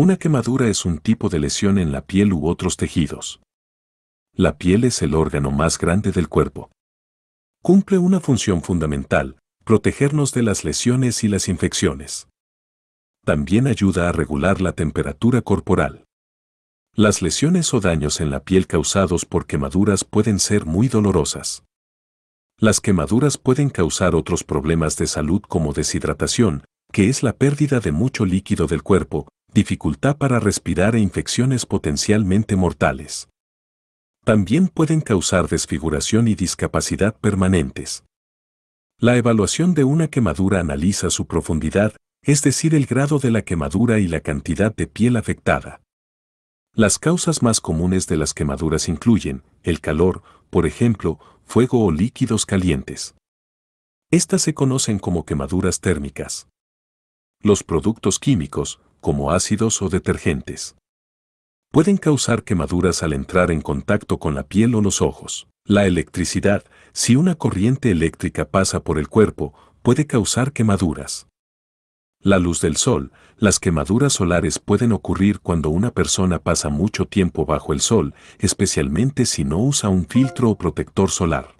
Una quemadura es un tipo de lesión en la piel u otros tejidos. La piel es el órgano más grande del cuerpo. Cumple una función fundamental, protegernos de las lesiones y las infecciones. También ayuda a regular la temperatura corporal. Las lesiones o daños en la piel causados por quemaduras pueden ser muy dolorosas. Las quemaduras pueden causar otros problemas de salud como deshidratación, que es la pérdida de mucho líquido del cuerpo, dificultad para respirar e infecciones potencialmente mortales. También pueden causar desfiguración y discapacidad permanentes. La evaluación de una quemadura analiza su profundidad, es decir, el grado de la quemadura y la cantidad de piel afectada. Las causas más comunes de las quemaduras incluyen el calor, por ejemplo, fuego o líquidos calientes. Estas se conocen como quemaduras térmicas. Los productos químicos, como ácidos o detergentes. Pueden causar quemaduras al entrar en contacto con la piel o los ojos. La electricidad, si una corriente eléctrica pasa por el cuerpo, puede causar quemaduras. La luz del sol, las quemaduras solares pueden ocurrir cuando una persona pasa mucho tiempo bajo el sol, especialmente si no usa un filtro o protector solar.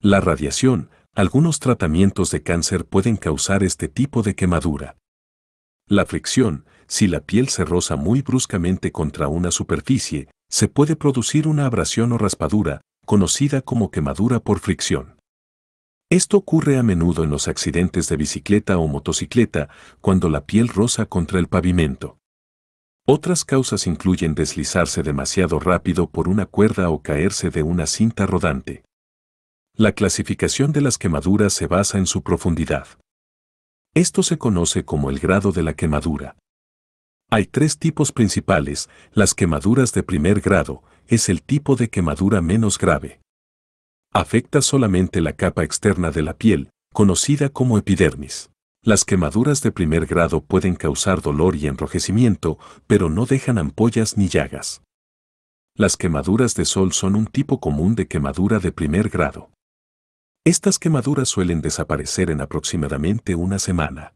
La radiación, algunos tratamientos de cáncer pueden causar este tipo de quemadura. La fricción, si la piel se roza muy bruscamente contra una superficie, se puede producir una abrasión o raspadura, conocida como quemadura por fricción. Esto ocurre a menudo en los accidentes de bicicleta o motocicleta cuando la piel roza contra el pavimento. Otras causas incluyen deslizarse demasiado rápido por una cuerda o caerse de una cinta rodante. La clasificación de las quemaduras se basa en su profundidad. Esto se conoce como el grado de la quemadura. Hay tres tipos principales, las quemaduras de primer grado, es el tipo de quemadura menos grave. Afecta solamente la capa externa de la piel, conocida como epidermis. Las quemaduras de primer grado pueden causar dolor y enrojecimiento, pero no dejan ampollas ni llagas. Las quemaduras de sol son un tipo común de quemadura de primer grado. Estas quemaduras suelen desaparecer en aproximadamente una semana.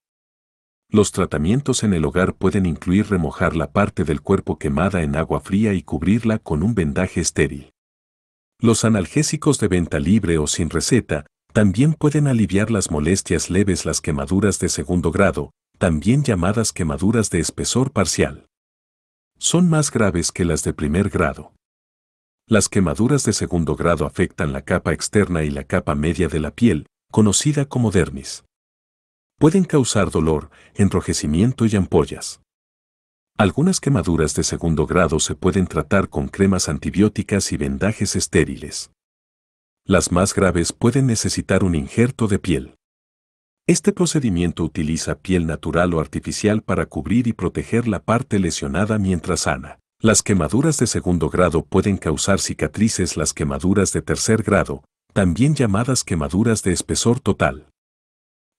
Los tratamientos en el hogar pueden incluir remojar la parte del cuerpo quemada en agua fría y cubrirla con un vendaje estéril. Los analgésicos de venta libre o sin receta también pueden aliviar las molestias leves las quemaduras de segundo grado, también llamadas quemaduras de espesor parcial. Son más graves que las de primer grado. Las quemaduras de segundo grado afectan la capa externa y la capa media de la piel, conocida como dermis. Pueden causar dolor, enrojecimiento y ampollas. Algunas quemaduras de segundo grado se pueden tratar con cremas antibióticas y vendajes estériles. Las más graves pueden necesitar un injerto de piel. Este procedimiento utiliza piel natural o artificial para cubrir y proteger la parte lesionada mientras sana. Las quemaduras de segundo grado pueden causar cicatrices. Las quemaduras de tercer grado, también llamadas quemaduras de espesor total.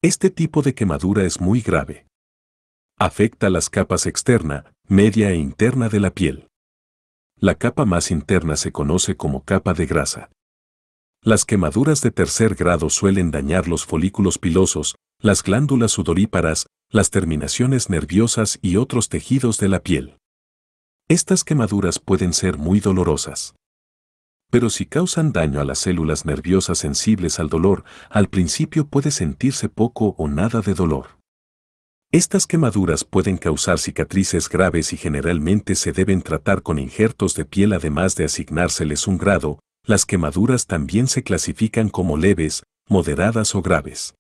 Este tipo de quemadura es muy grave. Afecta las capas externa, media e interna de la piel. La capa más interna se conoce como capa de grasa. Las quemaduras de tercer grado suelen dañar los folículos pilosos, las glándulas sudoríparas, las terminaciones nerviosas y otros tejidos de la piel. Estas quemaduras pueden ser muy dolorosas. Pero si causan daño a las células nerviosas sensibles al dolor, al principio puede sentirse poco o nada de dolor. Estas quemaduras pueden causar cicatrices graves y generalmente se deben tratar con injertos de piel además de asignárseles un grado, las quemaduras también se clasifican como leves, moderadas o graves.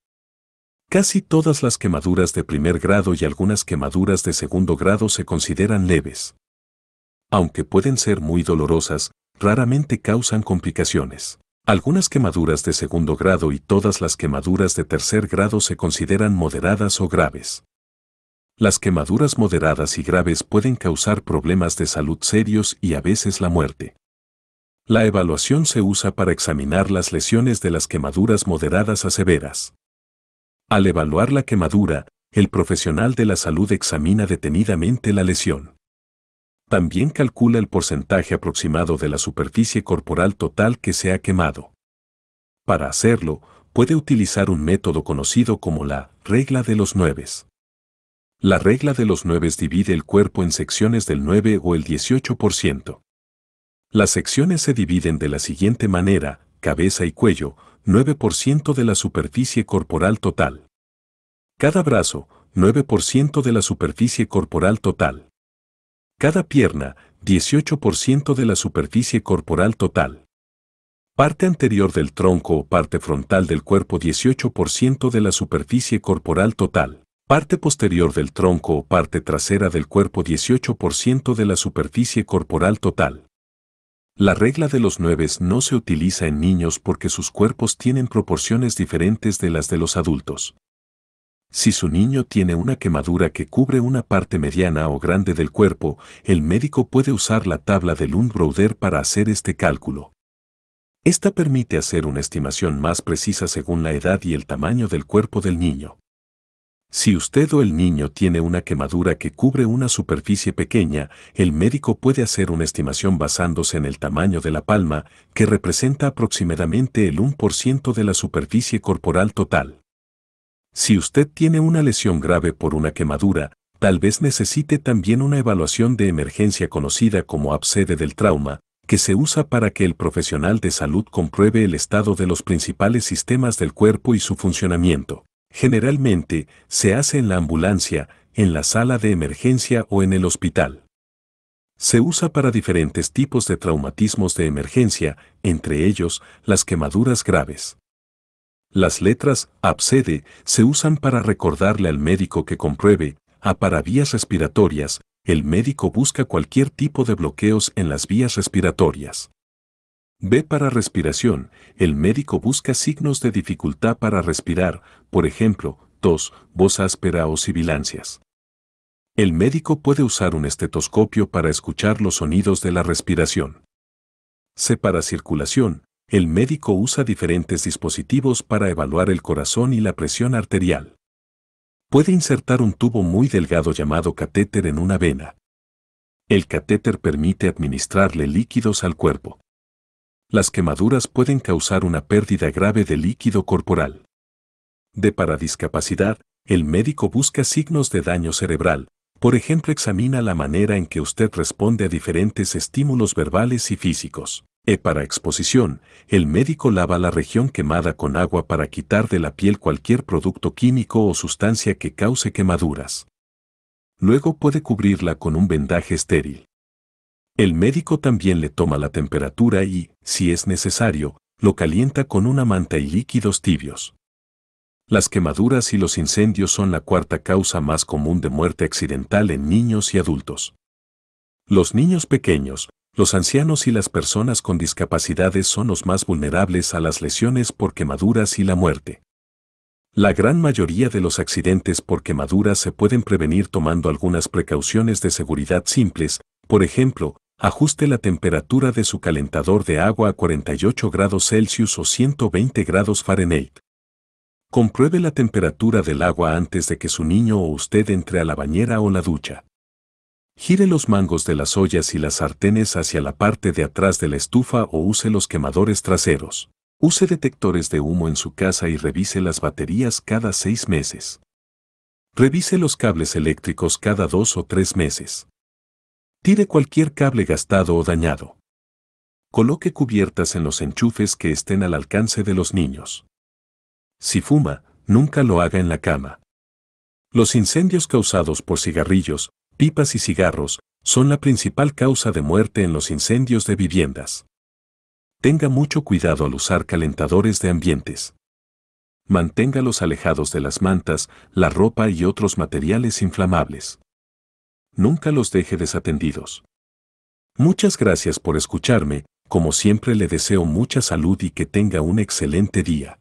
Casi todas las quemaduras de primer grado y algunas quemaduras de segundo grado se consideran leves aunque pueden ser muy dolorosas, raramente causan complicaciones. Algunas quemaduras de segundo grado y todas las quemaduras de tercer grado se consideran moderadas o graves. Las quemaduras moderadas y graves pueden causar problemas de salud serios y a veces la muerte. La evaluación se usa para examinar las lesiones de las quemaduras moderadas a severas. Al evaluar la quemadura, el profesional de la salud examina detenidamente la lesión. También calcula el porcentaje aproximado de la superficie corporal total que se ha quemado. Para hacerlo, puede utilizar un método conocido como la regla de los nueves. La regla de los nueves divide el cuerpo en secciones del 9 o el 18%. Las secciones se dividen de la siguiente manera, cabeza y cuello, 9% de la superficie corporal total. Cada brazo, 9% de la superficie corporal total. Cada pierna, 18% de la superficie corporal total. Parte anterior del tronco o parte frontal del cuerpo 18% de la superficie corporal total. Parte posterior del tronco o parte trasera del cuerpo 18% de la superficie corporal total. La regla de los nueves no se utiliza en niños porque sus cuerpos tienen proporciones diferentes de las de los adultos. Si su niño tiene una quemadura que cubre una parte mediana o grande del cuerpo, el médico puede usar la tabla de Lundbroder para hacer este cálculo. Esta permite hacer una estimación más precisa según la edad y el tamaño del cuerpo del niño. Si usted o el niño tiene una quemadura que cubre una superficie pequeña, el médico puede hacer una estimación basándose en el tamaño de la palma, que representa aproximadamente el 1% de la superficie corporal total. Si usted tiene una lesión grave por una quemadura, tal vez necesite también una evaluación de emergencia conocida como absede del trauma, que se usa para que el profesional de salud compruebe el estado de los principales sistemas del cuerpo y su funcionamiento. Generalmente, se hace en la ambulancia, en la sala de emergencia o en el hospital. Se usa para diferentes tipos de traumatismos de emergencia, entre ellos las quemaduras graves. Las letras ABCD se usan para recordarle al médico que compruebe, A para vías respiratorias, el médico busca cualquier tipo de bloqueos en las vías respiratorias. B para respiración, el médico busca signos de dificultad para respirar, por ejemplo, tos, voz áspera o sibilancias. El médico puede usar un estetoscopio para escuchar los sonidos de la respiración. C para circulación, el médico usa diferentes dispositivos para evaluar el corazón y la presión arterial. Puede insertar un tubo muy delgado llamado catéter en una vena. El catéter permite administrarle líquidos al cuerpo. Las quemaduras pueden causar una pérdida grave de líquido corporal. De para discapacidad, el médico busca signos de daño cerebral, por ejemplo examina la manera en que usted responde a diferentes estímulos verbales y físicos. E para exposición, el médico lava la región quemada con agua para quitar de la piel cualquier producto químico o sustancia que cause quemaduras. Luego puede cubrirla con un vendaje estéril. El médico también le toma la temperatura y, si es necesario, lo calienta con una manta y líquidos tibios. Las quemaduras y los incendios son la cuarta causa más común de muerte accidental en niños y adultos. Los niños pequeños, los ancianos y las personas con discapacidades son los más vulnerables a las lesiones por quemaduras y la muerte. La gran mayoría de los accidentes por quemaduras se pueden prevenir tomando algunas precauciones de seguridad simples, por ejemplo, ajuste la temperatura de su calentador de agua a 48 grados Celsius o 120 grados Fahrenheit. Compruebe la temperatura del agua antes de que su niño o usted entre a la bañera o la ducha. Gire los mangos de las ollas y las sartenes hacia la parte de atrás de la estufa o use los quemadores traseros. Use detectores de humo en su casa y revise las baterías cada seis meses. Revise los cables eléctricos cada dos o tres meses. Tire cualquier cable gastado o dañado. Coloque cubiertas en los enchufes que estén al alcance de los niños. Si fuma, nunca lo haga en la cama. Los incendios causados por cigarrillos, pipas y cigarros, son la principal causa de muerte en los incendios de viviendas. Tenga mucho cuidado al usar calentadores de ambientes. Manténgalos alejados de las mantas, la ropa y otros materiales inflamables. Nunca los deje desatendidos. Muchas gracias por escucharme, como siempre le deseo mucha salud y que tenga un excelente día.